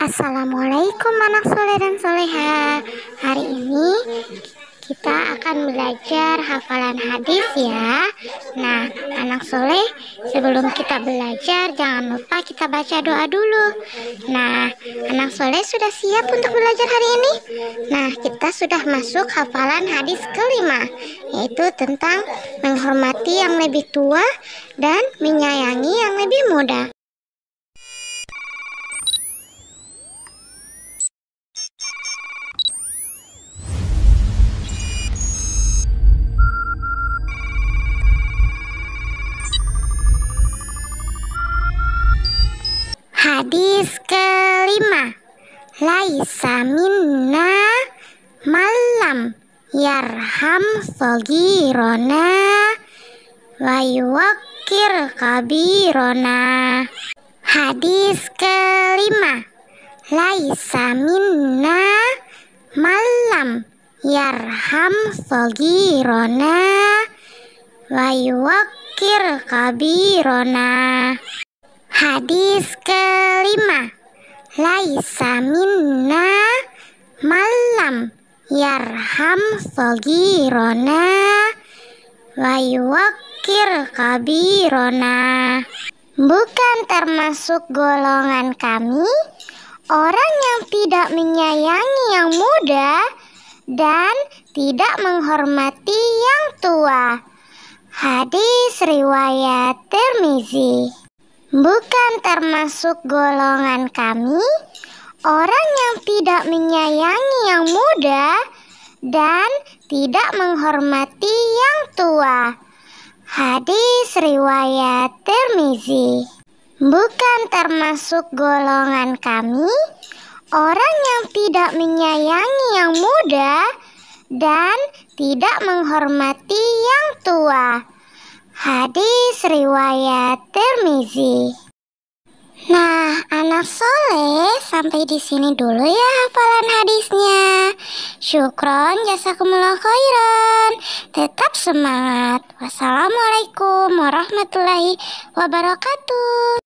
Assalamualaikum anak soleh dan soleha Hari ini kita akan belajar hafalan hadis ya Nah anak soleh sebelum kita belajar jangan lupa kita baca doa dulu Nah anak soleh sudah siap untuk belajar hari ini Nah kita sudah masuk hafalan hadis kelima Yaitu tentang menghormati yang lebih tua dan menyayangi yang lebih muda Hadis kelima Laisa minna malam yarham sogirona Wayuakir kabi kabirona Hadis kelima Laisa minna malam yarham sogirona Wayuakir kabi kabirona Hadis kelima Laisa minna malam yarham sogirona wa kabirona Bukan termasuk golongan kami Orang yang tidak menyayangi yang muda dan tidak menghormati yang tua. Hadis riwayat Tirmizi bukan termasuk golongan kami, orang yang tidak menyayangi yang muda dan tidak menghormati yang tua. Hadis riwayat Tirmizi. Bukan termasuk golongan kami, orang yang tidak menyayangi yang muda dan tidak menghormati yang tua. Hadis riwayat Tirmizi. Nah, anak soleh sampai di sini dulu ya hafalan hadisnya. Syukron jasa khairan. Tetap semangat. Wassalamualaikum warahmatullahi wabarakatuh.